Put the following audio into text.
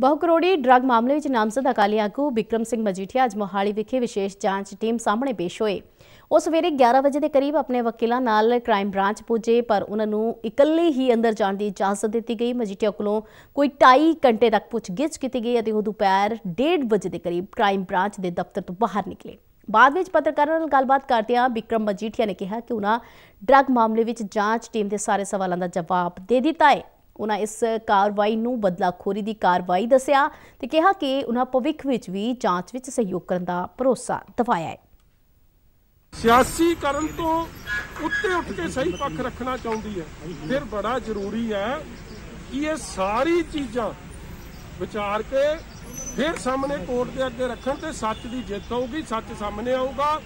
ਬਹੁ ਕਰੋੜੀ ਡਰੱਗ ਮਾਮਲੇ ਵਿੱਚ ਨਾਮਜ਼ਦ ਅਕਾਲੀ ਆਗੂ ਵਿਕਰਮ ਸਿੰਘ ਮਜੀਠੀਆ ਅੱਜ ਮੋਹਾਲੀ ਵਿਖੇ ਵਿਸ਼ੇਸ਼ ਜਾਂਚ ਟੀਮ ਸਾਹਮਣੇ ਪੇਸ਼ ਹੋਏ ਉਹ ਸਵੇਰੇ 11 ਵਜੇ ਦੇ ਕਰੀਬ ਆਪਣੇ ਵਕੀਲਾਂ ਨਾਲ ਕ੍ਰਾਈਮ ਬ੍ਰਾਂਚ ਪਹੁੰਚੇ ਪਰ ਉਹਨਾਂ ਨੂੰ ਇਕੱਲੇ ਹੀ ਅੰਦਰ ਜਾਣ ਦੀ ਇਜਾਜ਼ਤ ਦਿੱਤੀ ਗਈ ਮਜੀਠੀਆ ਕੋਲੋਂ ਕੋਈ 2.5 ਘੰਟੇ ਤੱਕ ਪੁੱਛਗਿੱਛ ਕੀਤੀ ਗਈ ਅਤੇ ਉਹ ਦੁਪਹਿਰ 1.5 ਵਜੇ ਦੇ ਕਰੀਬ ਕ੍ਰਾਈਮ ਬ੍ਰਾਂਚ ਦੇ ਦਫ਼ਤਰ ਤੋਂ ਬਾਹਰ ਨਿਕਲੇ ਬਾਅਦ ਵਿੱਚ ਪੱਤਰਕਾਰਾਂ ਨਾਲ ਗੱਲਬਾਤ ਕਰਦਿਆਂ ਵਿਕਰਮ ਮਜੀਠੀਆ ਨੇ ਕਿਹਾ ਕਿ ਉਹਨਾਂ ਡਰੱਗ ਮਾਮਲੇ ਵਿੱਚ ਜਾਂਚ ਟੀਮ ਦੇ ਸਾਰੇ ਸਵਾਲਾਂ ਦਾ ਜਵਾਬ ਦੇ ਦਿੱਤਾ ਹੈ ਉਹਨਾਂ ਇਸ ਕਾਰਵਾਈ ਨੂੰ ਬਦਲਾਖੋਰੀ ਦੀ ਕਾਰਵਾਈ ਦੱਸਿਆ ਤੇ ਕਿਹਾ ਕਿ ਉਹਨਾਂ ਭਵਿੱਖ ਵਿੱਚ ਵੀ ਜਾਂਚ ਵਿੱਚ ਸਹਿਯੋਗ ਕਰਨ ਦਾ ਭਰੋਸਾ ਦਿਵਾਇਆ ਹੈ ਸਿਆਸੀ ਕਰਨ ਤੋਂ ਉੱਤੇ ਉੱਠ ਕੇ ਸਹੀ ਪੱਖ ਰੱਖਣਾ ਚਾਹੁੰਦੀ ਹੈ ਫਿਰ ਬੜਾ ਜ਼ਰੂਰੀ ਹੈ ਕਿ ਇਹ ਸਾਰੀ ਚੀਜ਼ਾਂ ਵਿਚਾਰ ਕੇ ਫਿਰ ਸਾਹਮਣੇ ਕੋਰਟ ਦੇ ਅੱਗੇ ਰੱਖਣ ਤੇ ਸੱਚ ਦੀ ਜਿੱਤ ਹੋਊਗੀ ਸੱਚ ਸਾਹਮਣੇ ਆਊਗਾ